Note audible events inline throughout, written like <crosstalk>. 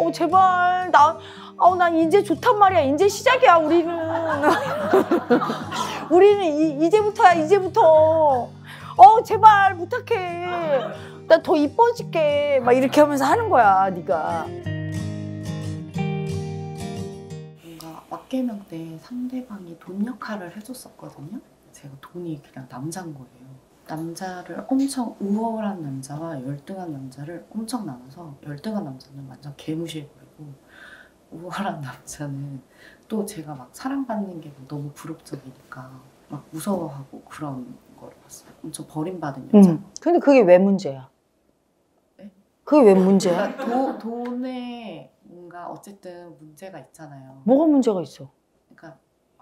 어 제발 나 아우 난 이제 좋단 말이야 이제 시작이야 우리는 <laughs> 우리는 이, 제부터야 이제부터 어 제발 부탁해 나 더 이뻐질게 막 이렇게 하면서 하는 거야 네가 뭔가 왁개명 때 상대방이 돈 역할을 해줬었거든요 제가 돈이 그냥 남잔 거예요 남자를 엄청 우월한 남자와 열등한 남자를 엄청 나눠서 열등한 남자는 완전 개무시해 보이고 우월한 남자는 또 제가 막 사랑받는 게 뭐 너무 부럽적이니까 막 무서워하고 그런 걸를 봤어요. 엄청 버림받은 음. 여자. 음. 근데 그게 왜 문제야? 네? 그게 왜 문제야? 그러니까 도, 돈에 뭔가 어쨌든 문제가 있잖아요. 뭐가 문제가 있어?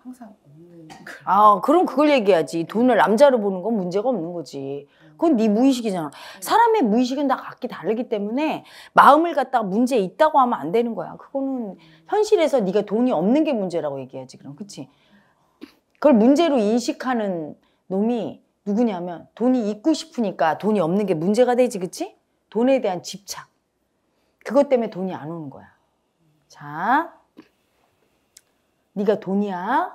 항상 없는 <laughs> 아 그럼 그걸 얘기하지 네. 돈을 남자로 보는 건 문제가 없는 거지 음. 그건 네 무의식이잖아 네. 사람의 무의식은 다 각기 다르기 때문에 마음을 갖다가 문제 있다고 하면 안 되는 거야 그거는 음. 현실에서 네가 돈이 없는 게 문제라고 얘기하지 그럼 그치 그걸 문제로 인식하는 놈이 누구냐면 돈이 있고 싶으니까 돈이 없는 게 문제가 되지 그치 돈에 대한 집착 그것 때문에 돈이 안 오는 거야 자 네가 돈이야.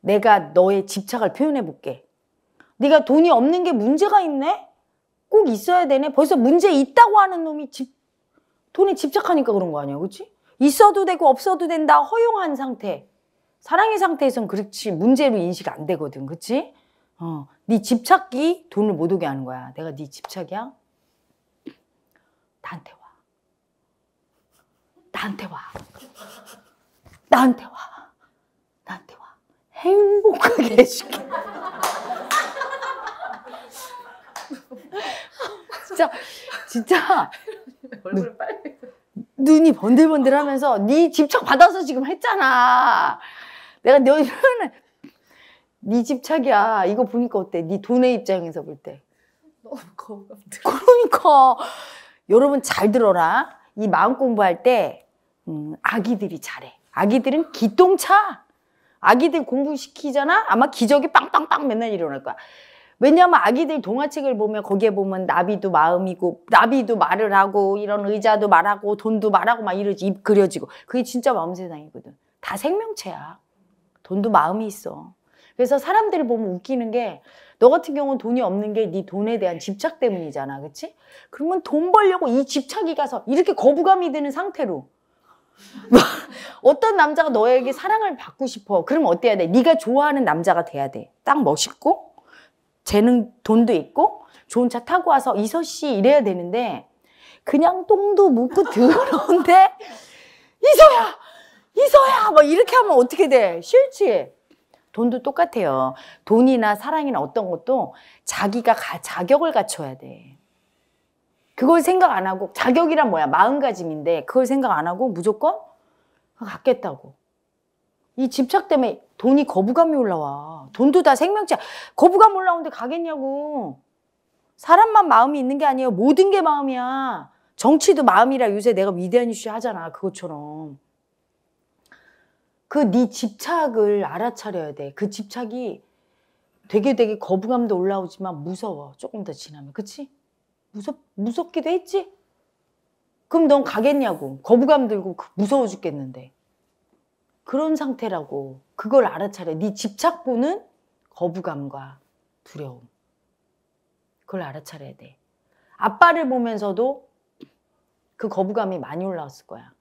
내가 너의 집착을 표현해 볼게. 네가 돈이 없는 게 문제가 있네? 꼭 있어야 되네? 벌써 문제 있다고 하는 놈이 집, 돈에 집착하니까 그런 거 아니야, 그치? 있어도 되고 없어도 된다, 허용한 상태. 사랑의 상태에선 그렇지, 문제로 인식 안 되거든, 그치? 어, 네 집착이 돈을 못 오게 하는 거야. 내가 네 집착이야? 나한테 와. 나한테 와. 나한테 와. 나한테 와. 행복하게 네. 해줄게. <laughs> 진짜, 진짜. 얼굴 빨리. 눈이 번들번들 하면서 네 집착 받아서 지금 했잖아. 내가 너표현네 집착이야. 이거 보니까 어때? 네 돈의 입장에서 볼 때. 너무 거감 그러니까 여러분 잘 들어라. 이 마음 공부할 때 음, 아기들이 잘해. 아기들은 기똥차. 아기들 공부시키잖아? 아마 기적이 빵빵빵 맨날 일어날 거야. 왜냐하면 아기들 동화책을 보면 거기에 보면 나비도 마음이고 나비도 말을 하고 이런 의자도 말하고 돈도 말하고 막 이러지 입 그려지고 그게 진짜 마음 세상이거든 다 생명체야 돈도 마음이 있어 그래서 사람들을 보면 웃기는 게 너 같은 경우는 돈이 없는 게 네 돈에 대한 집착 때문이잖아 그치? 그러면 돈 벌려고 이 집착이 가서 이렇게 거부감이 드는 상태로 뭐, 어떤 남자가 너에게 사랑을 받고 싶어. 그럼 어때야 돼? 네가 좋아하는 남자가 돼야 돼. 딱 멋있고 재능 돈도 있고 좋은 차 타고 와서 이서 씨 이래야 되는데 그냥 똥도 묻고 더러운데 이서야 이서야 막 이렇게 하면 어떻게 돼? 싫지. 돈도 똑같아요. 돈이나 사랑이나 어떤 것도 자기가 가, 자격을 갖춰야 돼. 그걸 생각 안 하고 자격이란 뭐야 마음가짐인데 그걸 생각 안 하고 무조건 갖겠다고 이 집착 때문에 돈이 거부감이 올라와 돈도 다 생명체 거부감 올라오는데 가겠냐고 사람만 마음이 있는 게 아니에요 모든 게 마음이야 정치도 마음이라 요새 내가 위대한 이슈 하잖아 그것처럼 그 네 집착을 알아차려야 돼 그 집착이 되게 되게 거부감도 올라오지만 무서워 조금 더 지나면 그치? 무섭, 무섭기도 했지? 그럼 넌 가겠냐고. 거부감 들고 그 무서워 죽겠는데. 그런 상태라고. 그걸 알아차려. 네 집착보는 거부감과 두려움. 그걸 알아차려야 돼. 아빠를 보면서도 그 거부감이 많이 올라왔을 거야.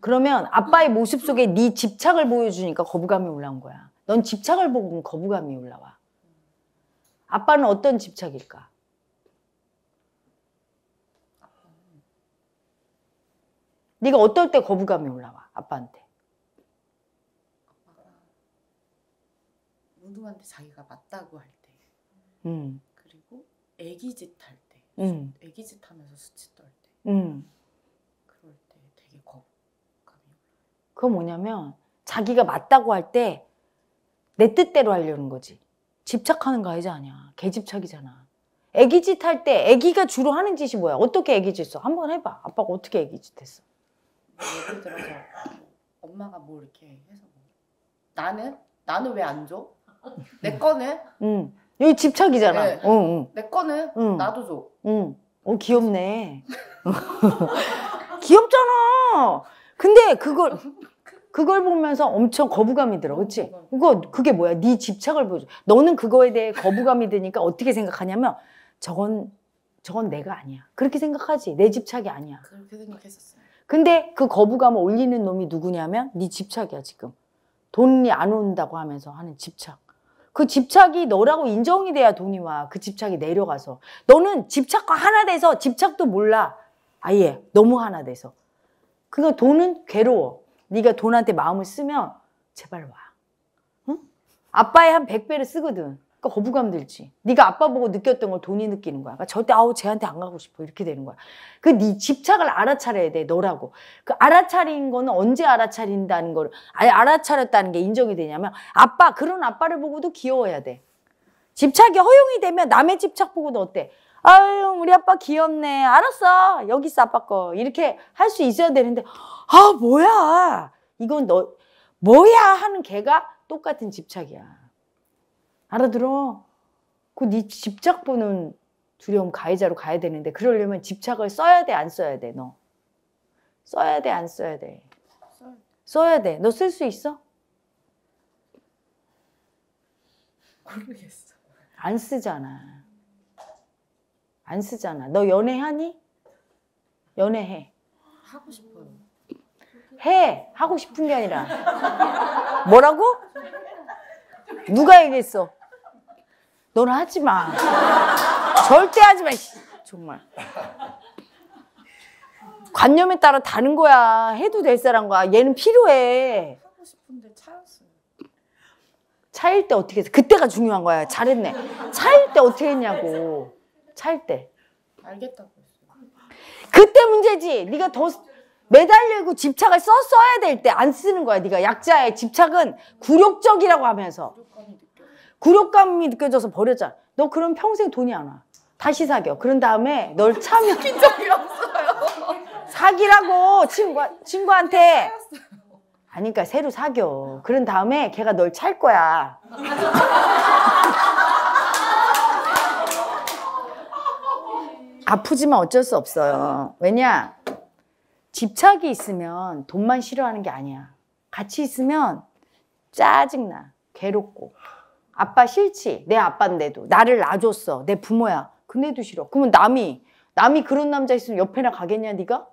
그러면 아빠의 모습 속에 네 집착을 보여주니까 거부감이 올라온 거야. 넌 집착을 보고 거부감이 올라와. 아빠는 어떤 집착일까? 네가 어떨 때 거부감이 올라와 아빠한테? 아빠가 문우한테 자기가 맞다고 할 때. 음. 그리고 애기짓 할 때. 음. 애기짓 하면서 수치 떨 때. 음. 그럴 때 되게 거부감이 올라. 그건 뭐냐면 자기가 맞다고 할 때 내 뜻대로 하려는 거지. 집착하는 거 아니지 아니야. 개집착이잖아. 애기짓 할 때 애기가 주로 하는 짓이 뭐야? 어떻게 애기짓 써? 한번 해봐. 아빠가 어떻게 애기짓 했어? 뭐 예를 들어서 엄마가 뭐 이렇게 해서 뭐, 나는 나는 왜 안 줘? 내 거는 응. 여기 집착이잖아. 네. 응, 응. 내 거는 응. 나도 줘. 응. 오, 어, 귀엽네. <laughs> 귀엽잖아. 근데 그걸 그걸 보면서 엄청 거부감이 들어, 그렇지? 그거 그게 뭐야? 네 집착을 보여줘. 너는 그거에 대해 거부감이 드니까 어떻게 생각하냐면 저건 저건 내가 아니야. 그렇게 생각하지. 내 집착이 아니야. 그렇게 생각했었어요. 근데 그 거부감을 올리는 놈이 누구냐면 네 집착이야 지금. 돈이 안 온다고 하면서 하는 집착. 그 집착이 너라고 인정이 돼야 돈이 와. 그 집착이 내려가서. 너는 집착과 하나 돼서 집착도 몰라. 아예 너무 하나 돼서. 그거 돈은 괴로워. 네가 돈한테 마음을 쓰면 제발 와. 응? 아빠의 한1 0 0배를 쓰거든. 그러니까 거부감 들지. 네가 아빠 보고 느꼈던 걸 돈이 느끼는 거야. 그러니까 절대 아우 쟤한테 안 가고 싶어 이렇게 되는 거야. 그 네 집착을 알아차려야 돼 너라고. 그 알아차린 거는 언제 알아차린다는 걸 아예 알아차렸다는 게 인정이 되냐면 아빠 그런 아빠를 보고도 귀여워야 돼. 집착이 허용이 되면 남의 집착 보고도 어때? 아유 우리 아빠 귀엽네. 알았어 여기 있어 아빠 거 이렇게 할 수 있어야 되는데 아 뭐야 이건 너 뭐야 하는 걔가 똑같은 집착이야. 알아들어. 그 네 집착 보는 두려움 가해자로 가야 되는데 그러려면 집착을 써야 돼, 안 써야 돼, 너. 써야 돼, 안 써야 돼. 써야 돼. 너 쓸 수 있어? 모르겠어. 안 쓰잖아. 안 쓰잖아. 너 연애하니? 연애해. 하고 싶어요. 해! 하고 싶은 게 아니라. 뭐라고? 누가 얘기했어? 넌 하지 마. 절대 하지 마. 정말. 관념에 따라 다른 거야. 해도 될 사람 거야. 얘는 필요해. 하고 싶은데 차였어요. 차일 때 어떻게 했어? 그때가 중요한 거야. 잘했네. 차일 때 어떻게 했냐고. 차일 때. 알겠다고 했어. 그때 문제지. 네가 더 매달리고 집착을 써 써야 될 때 안 쓰는 거야 네가 약자의 집착은 굴욕적이라고 하면서 굴욕감이 느껴져서 버렸잖아 너 그럼 평생 돈이 안와 다시 사겨 그런 다음에 널 참여 낀 <laughs> 적이 없어요 사기라고 친구 친구한테 아니까 그러니까 새로 사겨 그런 다음에 걔가 널 찰 거야 아프지만 어쩔 수 없어요 왜냐 집착이 있으면 돈만 싫어하는 게 아니야. 같이 있으면 짜증나, 괴롭고. 아빠 싫지? 내 아빠인데도. 나를 놔줬어. 내 부모야. 그네도 싫어. 그러면 남이, 남이 그런 남자 있으면 옆에나 가겠냐, 네가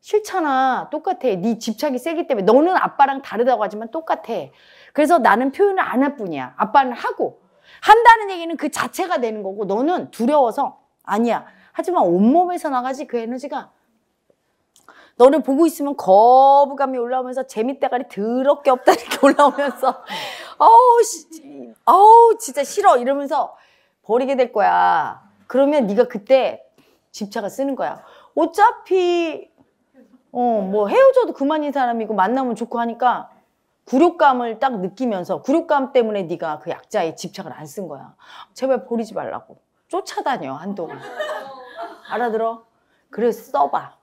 싫잖아. 똑같아. 네 집착이 세기 때문에. 너는 아빠랑 다르다고 하지만 똑같아. 그래서 나는 표현을 안 할 뿐이야. 아빠는 하고. 한다는 얘기는 그 자체가 되는 거고, 너는 두려워서, 아니야. 하지만 온몸에서 나가지 그 에너지가 너를 보고 있으면 거부감이 올라오면서 재밌대가리 더럽게 없다 이렇게 <laughs> 올라오면서 아우 아우 진짜 싫어 이러면서 버리게 될 거야. 그러면 네가 그때 집착을 쓰는 거야. 어차피 어 뭐 헤어져도 그만인 사람이고 만나면 좋고 하니까 굴욕감을 딱 느끼면서 굴욕감 때문에 네가 그 약자에 집착을 안 쓴 거야. 제발 버리지 말라고. 쫓아다녀 한동안. 알아들어? 그래서 써봐.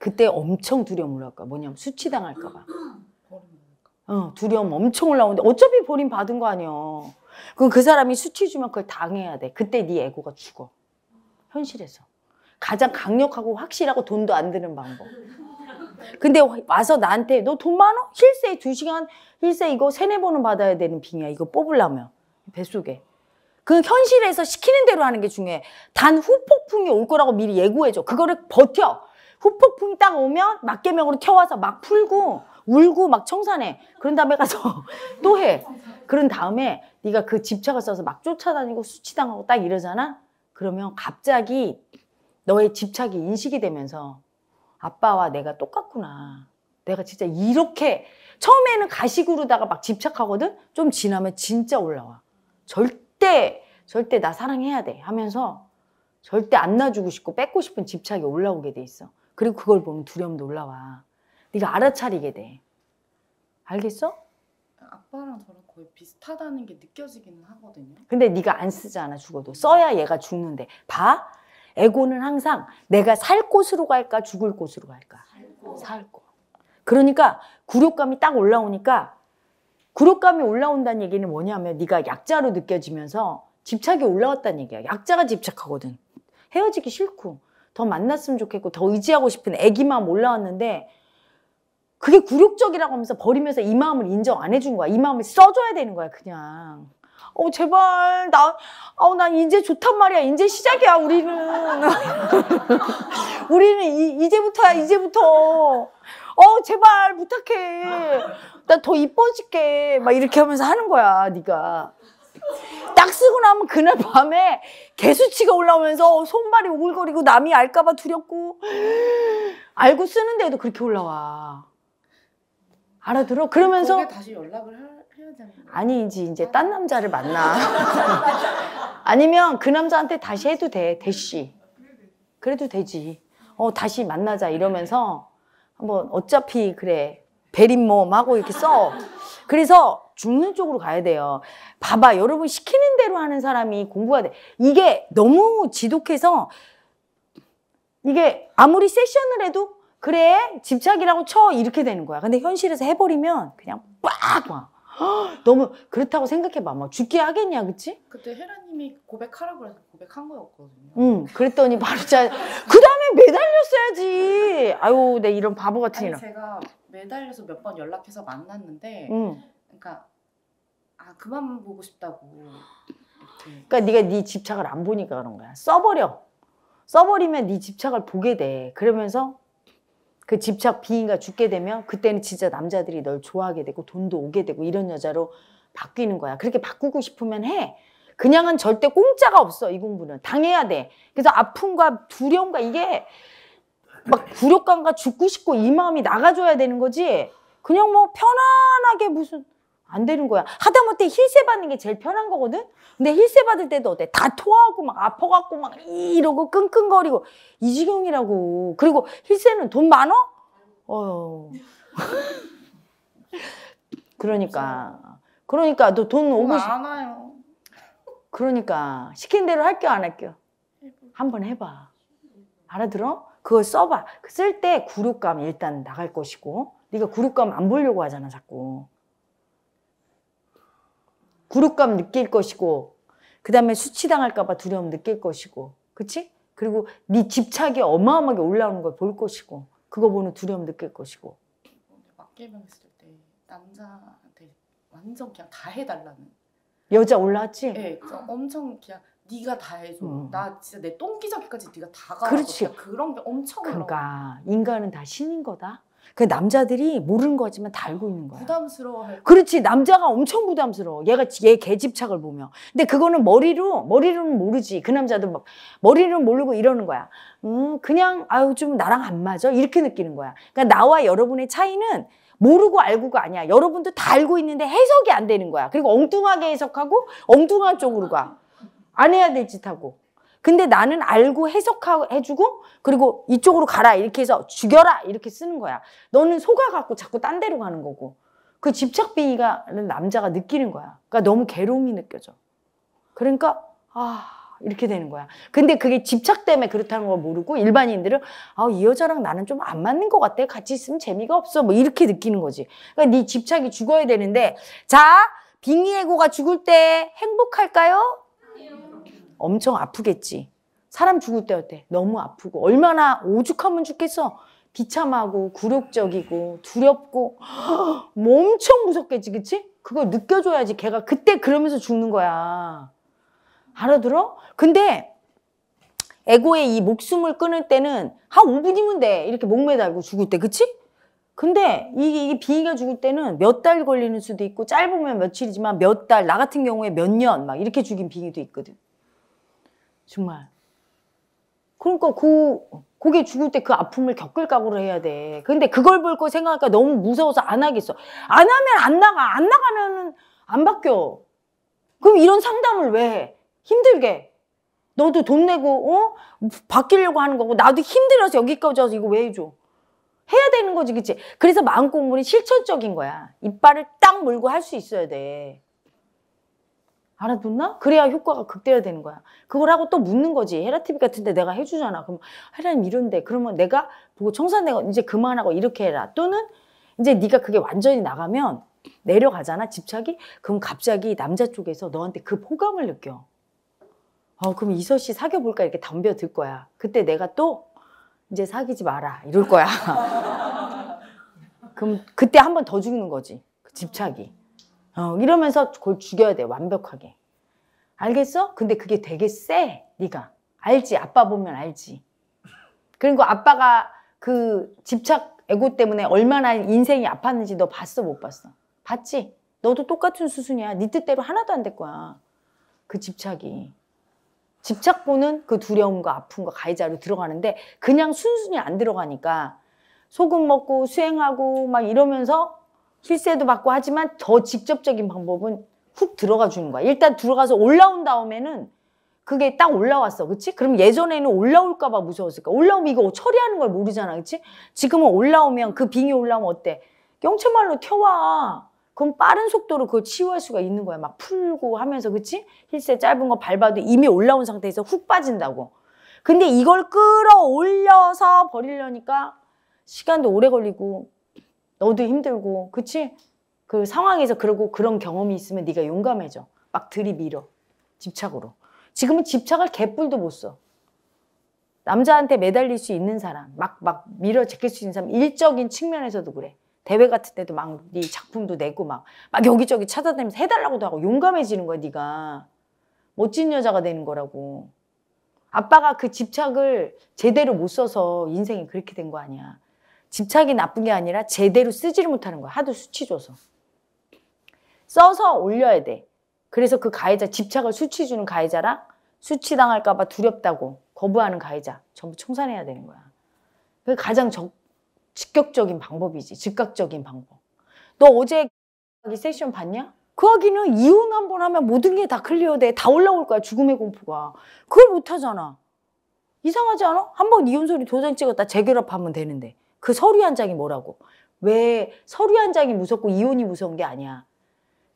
그때 엄청 두려움 을할까 뭐냐면 수치당할까 봐. <clears throat> 어, 두려움 엄청 올라오는데 어차피 버림 받은 거 아니야. 그럼 그 사람이 수치 주면 그걸 당해야 돼. 그때 네 에고가 죽어. 현실에서. 가장 강력하고 확실하고 돈도 안 드는 방법. 근데 와서 나한테 너 돈 많어? 힐세 두시간 힐세 이거 세네 번은 받아야 되는 빙이야. 이거 뽑으려면. 뱃속에. 그 현실에서 시키는 대로 하는 게 중요해. 단 후폭풍이 올 거라고 미리 예고해줘. 그거를 버텨. 후폭풍이 딱 오면 막개명으로 튀어와서 막 풀고 울고 막 청산해. 그런 다음에 가서 <laughs> 또 해. 그런 다음에 네가 그 집착을 써서 막 쫓아다니고 수치당하고 딱 이러잖아. 그러면 갑자기 너의 집착이 인식이 되면서 아빠와 내가 똑같구나. 내가 진짜 이렇게 처음에는 가식으로다가 막 집착하거든. 좀 지나면 진짜 올라와. 절대 절대 나 사랑해야 돼 하면서 절대 안 놔주고 싶고 뺏고 싶은 집착이 올라오게 돼 있어. 그리고 그걸 보면 두려움도 올라와. 네가 알아차리게 돼. 알겠어? 아빠랑 저랑 거의 비슷하다는 게 느껴지기는 하거든요. 근데 네가 안 쓰잖아 죽어도 써야 얘가 죽는데 봐. 에고는 항상 내가 살 곳으로 갈까 죽을 곳으로 갈까 살 곳. 그러니까 굴욕감이 딱 올라오니까 굴욕감이 올라온다는 얘기는 뭐냐면 네가 약자로 느껴지면서 집착이 올라왔다는 얘기야. 약자가 집착하거든. 헤어지기 싫고 더 만났으면 좋겠고 더 의지하고 싶은 애기 마음 올라왔는데 그게 굴욕적이라고 하면서 버리면서 이 마음을 인정 안 해준 거야. 이 마음을 써줘야 되는 거야 그냥. 어 제발 나, 어, 난 이제 좋단 말이야. 이제 시작이야 우리는. <laughs> 우리는 이, 이제부터야 이제부터. 어 제발 부탁해. 나 더 이뻐질게. 막 이렇게 하면서 하는 거야 네가. 딱 쓰고 나면 그날 밤에 개수치가 올라오면서 손발이 오글거리고 남이 알까봐 두렵고 알고 쓰는데도 그렇게 올라와. 알아들어? 그러면서 다시 연락을 해야 되는 아니지 이제 아. 딴 남자를 만나. 아니면 그 남자한테 다시 해도 돼 대시. 그래도 되지. 어 다시 만나자 이러면서 한번 어차피 그래 베린 몸 하고 이렇게 써. 그래서 죽는 쪽으로 가야 돼요. 봐봐, 여러분 시키는 대로 하는 사람이 공부가 돼. 이게 너무 지독해서 이게 아무리 세션을 해도 그래 집착이라고 쳐 이렇게 되는 거야. 근데 현실에서 해버리면 그냥 빡 와. <gasps> 너무 그렇다고 생각해봐. 막 죽게 하겠냐, 그치? 그때 혜라님이 고백하라고 해서 고백한 거였거든요. 응, 그랬더니 바로 자, 그 다음에 매달렸어야지. 아유, 내 이런 바보 같은 니 이런. 제가 매달려서 몇 번 연락해서 만났는데, 응. 그러니까 아 그만 보고 싶다고. 그러니까 네가 네 집착을 안 보니까 그런 거야. 써버려. 써버리면 네 집착을 보게 돼. 그러면서 그 집착 비인가 죽게 되면 그때는 진짜 남자들이 널 좋아하게 되고 돈도 오게 되고 이런 여자로 바뀌는 거야. 그렇게 바꾸고 싶으면 해. 그냥은 절대 공짜가 없어 이 공부는 당해야 돼. 그래서 아픔과 두려움과 이게 막 굴욕감과 죽고 싶고 이 마음이 나가줘야 되는 거지. 그냥 뭐 편안하게 무슨 안 되는 거야. 하다못해 힐세 받는 게 제일 편한 거거든? 근데 힐세 받을 때도 어때? 다 토하고 막 아파갖고 막 이러고 끙끙거리고 이 지경이라고. 그리고 힐세는 돈 많어? 어 그러니까. 그러니까 너 돈 오고 싶... 많아요. 그러니까. 시킨 대로 할게요, 안 할게요? 한번 해봐. 알아들어? 그걸 써봐. 쓸 때 구육감 일단 나갈 것이고. 네가 구육감 안 보려고 하잖아, 자꾸. 굴욕감 느낄 것이고 그 다음에 수치당할까 봐 두려움 느낄 것이고 그치? 그리고 네 집착이 어마어마하게 올라오는 걸 볼 것이고 그거 보는 두려움 느낄 것이고 막개명 했을 때 남자한테 완전 그냥 다 해달라는 여자 올라왔지? 네 엄청 그냥 네가 다 해줘. 음. 나 진짜 내 똥기저귀까지 네가 다 가라. 그렇지. 그런 게 엄청 그러니까 올라 인간은 다 신인 거다. 그 남자들이 모르는 거지만 다 알고 있는 거야. 부담스러워. 그렇지 남자가 엄청 부담스러워. 얘가 얘 개집착을 보면. 근데 그거는 머리로 머리로는 모르지. 그 남자도 막 머리로는 모르고 이러는 거야. 음 그냥 아유 좀 나랑 안 맞아 이렇게 느끼는 거야. 그러니까 나와 여러분의 차이는 모르고 알고가 아니야. 여러분도 다 알고 있는데 해석이 안 되는 거야. 그리고 엉뚱하게 해석하고 엉뚱한 쪽으로 가. 안 해야 될 짓 하고. 근데 나는 알고 해석해주고 그리고 이쪽으로 가라 이렇게 해서 죽여라 이렇게 쓰는 거야. 너는 속아갖고 자꾸 딴 데로 가는 거고 그집착비가는 남자가 느끼는 거야. 그러니까 너무 괴로움이 느껴져. 그러니까 아 이렇게 되는 거야. 근데 그게 집착 때문에 그렇다는 걸 모르고 일반인들은 아, 이 여자랑 나는 좀 안 맞는 것 같아. 같이 있으면 재미가 없어. 뭐 이렇게 느끼는 거지. 그러니까 네 집착이 죽어야 되는데 자 빙의의 고가 죽을 때 행복할까요? 엄청 아프겠지. 사람 죽을 때 어때? 너무 아프고 얼마나 오죽하면 죽겠어. 비참하고 굴욕적이고 두렵고 <gasps> 뭐 엄청 무섭겠지 그치? 그걸 느껴줘야지 걔가 그때 그러면서 죽는 거야 알아들어? 근데 에고의 이 목숨을 끊을 때는 한 5분이면 돼 이렇게 목매달고 죽을 때 그치? 근데 이게, 이게 비위가 죽을 때는 몇 달 걸리는 수도 있고 짧으면 며칠이지만 몇달나 같은 경우에 몇 년 막 이렇게 죽인 비위도 있거든 정말. 그러니까 그 고개 죽을 때 그 아픔을 겪을 각오를 해야 돼. 근데 그걸 볼 거 생각하니까 너무 무서워서 안 하겠어. 안 하면 안 나가. 안 나가면은 안 바뀌어. 그럼 이런 상담을 왜 해? 힘들게. 너도 돈 내고, 어? 바뀌려고 하는 거고, 나도 힘들어서 여기까지 와서 이거 왜 해줘? 해야 되는 거지, 그치? 그래서 마음 공부는 실천적인 거야. 이빨을 딱 물고 할 수 있어야 돼. 알아듣나? 그래야 효과가 극대화되는 거야. 그걸 하고 또 묻는 거지. 헤라TV 같은데 내가 해주잖아. 그럼 헤라님 이런데 그러면 내가 보고 청산내가 이제 그만하고 이렇게 해라. 또는 이제 네가 그게 완전히 나가면 내려가잖아 집착이. 그럼 갑자기 남자 쪽에서 너한테 그 호감을 느껴. 어 그럼 이서 씨 사귀어 볼까 이렇게 덤벼들 거야. 그때 내가 또 이제 사귀지 마라 이럴 거야. <laughs> 그럼 그때 한 번 더 죽는 거지. 그 집착이. 어, 이러면서 그걸 죽여야 돼 완벽하게 알겠어? 근데 그게 되게 쎄 네가 알지 아빠 보면 알지 그리고 아빠가 그 집착 애고 때문에 얼마나 인생이 아팠는지 너 봤어 못 봤어? 봤지? 너도 똑같은 수순이야 네 뜻대로 하나도 안 될 거야 그 집착이 집착보는 그 두려움과 아픔과 가해자로 들어가는데 그냥 순순히 안 들어가니까 소금 먹고 수행하고 막 이러면서 실세도 받고 하지만 더 직접적인 방법은 훅 들어가 주는 거야. 일단 들어가서 올라온 다음에는 그게 딱 올라왔어. 그치? 그럼 예전에는 올라올까봐 무서웠을까? 올라오면 이거 처리하는 걸 모르잖아. 그치? 지금은 올라오면 그 빙이 올라오면 어때? 경체말로 튀어와. 그럼 빠른 속도로 그걸 치유할 수가 있는 거야. 막 풀고 하면서. 그치? 힐세 짧은 거 밟아도 이미 올라온 상태에서 훅 빠진다고. 근데 이걸 끌어올려서 버리려니까 시간도 오래 걸리고 너도 힘들고 그치? 그 상황에서 그러고 그런 경험이 있으면 네가 용감해져. 막 들이밀어. 집착으로. 지금은 집착할 개뿔도 못 써. 남자한테 매달릴 수 있는 사람, 막, 막 밀어 제낄 수 있는 사람, 일적인 측면에서도 그래. 대회 같은 때도 막 네 작품도 내고 막, 막 여기저기 찾아다니면서 해달라고도 하고 용감해지는 거야, 네가 멋진 여자가 되는 거라고. 아빠가 그 집착을 제대로 못 써서 인생이 그렇게 된 거 아니야. 집착이 나쁜 게 아니라 제대로 쓰지를 못하는 거야. 하도 수치 줘서. 써서 올려야 돼. 그래서 그 가해자, 집착을 수치 주는 가해자랑 수치당할까 봐 두렵다고 거부하는 가해자 전부 청산해야 되는 거야. 그게 가장 적, 직격적인 방법이지. 즉각적인 방법. 너 어제 이 세션 봤냐? 그 아기는 이혼 한 번 하면 모든 게 다 클리어돼. 다 올라올 거야. 죽음의 공포가. 그걸 못하잖아. 이상하지 않아? 한 번 이혼 소리 도장 찍었다 재결합하면 되는데. 그 서류 한 장이 뭐라고. 왜 서류 한 장이 무섭고 이혼이 무서운 게 아니야.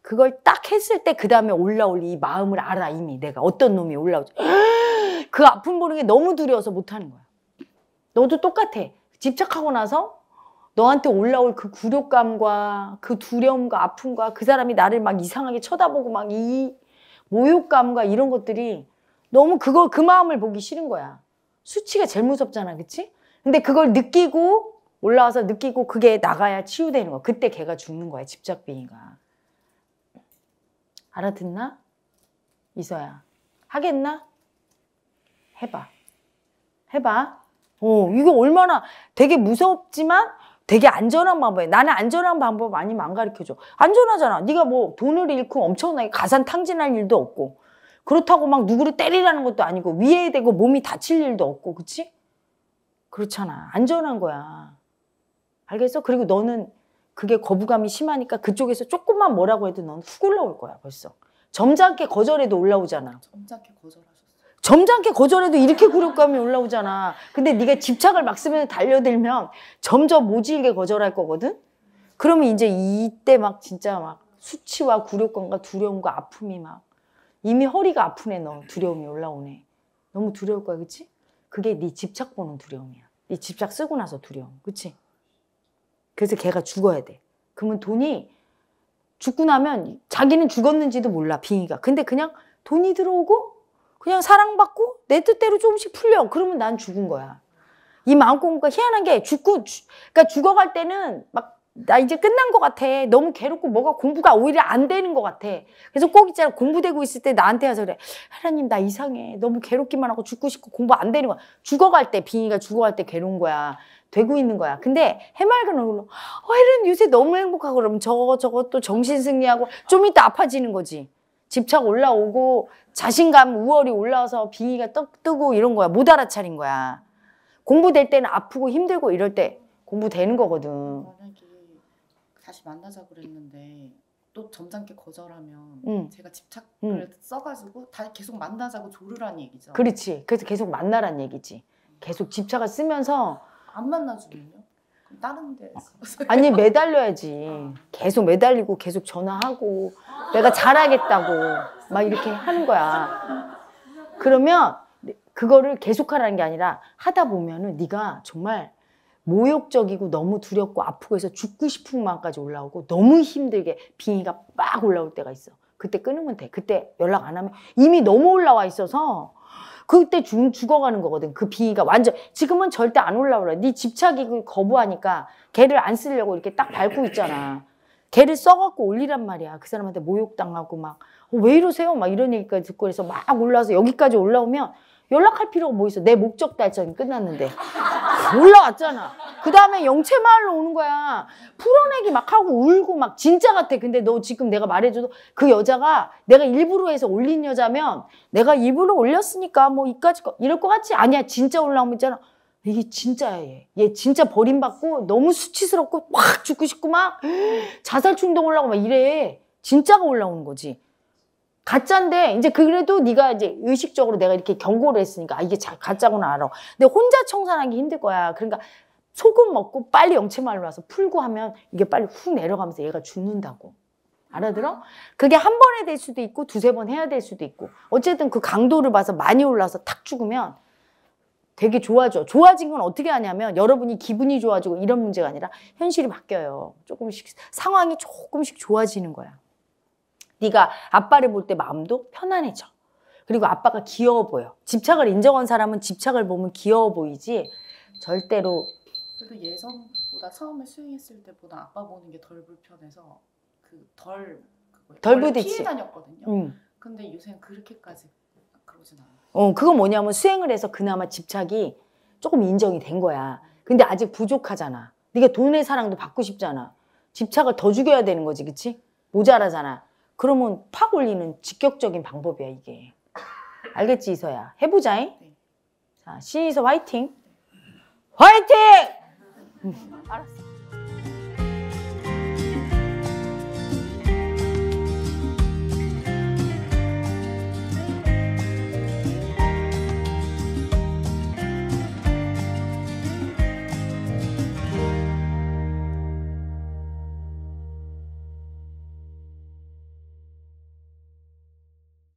그걸 딱 했을 때 그 다음에 올라올 이 마음을 알아 이미 내가 어떤 놈이 올라오지. <gasps> 그 아픔 보는 게 너무 두려워서 못하는 거야. 너도 똑같아. 집착하고 나서 너한테 올라올 그 굴욕감과 그 두려움과 아픔과 그 사람이 나를 막 이상하게 쳐다보고 막 이 모욕감과 이런 것들이 너무 그거 그 마음을 보기 싫은 거야. 수치가 제일 무섭잖아, 그치? 근데 그걸 느끼고 올라와서 느끼고 그게 나가야 치유되는 거야. 그때 걔가 죽는 거야. 집착비인가. 알아듣나? 이서야. 하겠나? 해봐. 해봐. 어, 이거 얼마나 되게 무섭지만 되게 안전한 방법이야. 나는 안전한 방법 아니면 안 가르쳐줘. 안전하잖아. 네가 뭐 돈을 잃고 엄청나게 가산 탕진할 일도 없고 그렇다고 막 누구를 때리라는 것도 아니고 위에 대고 몸이 다칠 일도 없고 그치? 그렇잖아. 안전한 거야. 알겠어? 그리고 너는 그게 거부감이 심하니까 그쪽에서 조금만 뭐라고 해도 넌 훅 올라올 거야 벌써. 점잖게 거절해도 올라오잖아. 점잖게 거절하셨어. 점잖게 거절해도 이렇게 굴욕감이 올라오잖아. 근데 네가 집착을 막 쓰면 달려들면 점점 모질게 거절할 거거든. 그러면 이제 이때 막 진짜 막 수치와 굴욕감과 두려움과 아픔이 막 이미 허리가 아프네 너 두려움이 올라오네. 너무 두려울 거야, 그치 그게 네 집착 보는 두려움이야. 네 집착 쓰고 나서 두려움, 그치 그래서 걔가 죽어야 돼. 그러면 돈이 죽고 나면 자기는 죽었는지도 몰라 빙의가. 근데 그냥 돈이 들어오고 그냥 사랑받고 내 뜻대로 조금씩 풀려. 그러면 난 죽은 거야. 이 마음 공부가 희한한 게 죽고, 죽, 그러니까 죽어갈 때는 막나 이제 끝난 것 같아. 너무 괴롭고 뭐가 공부가 오히려 안 되는 것 같아. 그래서 꼭 있잖아. 공부되고 있을 때 나한테 와서 그래. 하나님, 나 이상해. 너무 괴롭기만 하고 죽고 싶고 공부 안 되는 거야. 죽어갈 때, 빙의가 죽어갈 때 괴로운 거야. 되고 있는 거야. 근데 해맑은 얼굴로, 어, 이런 요새 너무 행복하고 그러면 저거, 저거 또 정신승리하고 좀 이따 아파지는 거지. 집착 올라오고 자신감, 우월이 올라와서 빙의가 떡 뜨고 이런 거야. 못 알아차린 거야. 공부될 때는 아프고 힘들고 이럴 때 공부되는 거거든. 음, 다시 만나자 그랬는데 또 점잖게 거절하면 음. 제가 집착을 음. 써가지고 다 계속 만나자고 조르라는 얘기죠. 그렇지. 그래서 계속 만나란 얘기지. 계속 집착을 쓰면서 안 만나주면요? 그럼 다른 데 아니 매달려야지. 아. 계속 매달리고 계속 전화하고 아. 내가 잘하겠다고 막 이렇게 하는 거야. 그러면 그거를 계속하라는 게 아니라 하다 보면은 네가 정말 모욕적이고 너무 두렵고 아프고 해서 죽고 싶은 마음까지 올라오고 너무 힘들게 빙의가 빡 올라올 때가 있어. 그때 끊으면 돼. 그때 연락 안 하면 이미 너무 올라와 있어서 그때 죽, 죽어가는 거거든. 그 빙의가 완전 지금은 절대 안 올라오라. 네 집착이 거부하니까 걔를 안 쓰려고 이렇게 딱 밟고 있잖아. 걔를 써갖고 올리란 말이야. 그 사람한테 모욕당하고 막왜 어, 이러세요? 막 이런 얘기까지 듣고 해서 막 올라와서 여기까지 올라오면 연락할 필요가 뭐 있어. 내 목적 달성이 끝났는데. 올라왔잖아. 그 다음에 영채마을로 오는 거야. 풀어내기 막 하고 울고 막 진짜 같아. 근데 너 지금 내가 말해줘도 그 여자가 내가 일부러 해서 올린 여자면 내가 일부러 올렸으니까 뭐 이까지 이럴 것 같지? 아니야. 진짜 올라오면 있잖아. 이게 진짜야 얘. 얘 진짜 버림받고 너무 수치스럽고 막 죽고 싶고 막 <gasps> 자살 충동 올라오고 막 이래. 진짜가 올라오는 거지. 가짜인데 이제 그래도 네가 이제 의식적으로 내가 이렇게 경고를 했으니까 아, 이게 자, 가짜구나 알아. 근데 혼자 청산하기 힘들 거야. 그러니까 소금 먹고 빨리 영체말로 와서 풀고 하면 이게 빨리 훅 내려가면서 얘가 죽는다고. 알아들어? 그게 한 번에 될 수도 있고 두세 번 해야 될 수도 있고 어쨌든 그 강도를 봐서 많이 올라서 탁 죽으면 되게 좋아져. 좋아진 건 어떻게 하냐면 여러분이 기분이 좋아지고 이런 문제가 아니라 현실이 바뀌어요. 조금씩 상황이 조금씩 좋아지는 거야. 네가 아빠를 볼 때 마음도 편안해져. 그리고 아빠가 귀여워 보여. 집착을 인정한 사람은 집착을 보면 귀여워 보이지 절대로 그래도 예선보다 처음에 수행했을 때보다 아빠 보는 게 덜 불편해서 그덜 덜 부딪히 피해 다녔거든요. 음. 근데 요새는 그렇게까지 그러진 않아요. 어, 그건 뭐냐면 수행을 해서 그나마 집착이 조금 인정이 된 거야. 근데 아직 부족하잖아. 네가 돈의 사랑도 받고 싶잖아. 집착을 더 죽여야 되는 거지, 그치? 모자라잖아. 그러면 팍 올리는 직격적인 방법이야 이게. 알겠지 이서야? 해보자잉. 네. 자, 시이서 화이팅. 화이팅! 음. 알았어.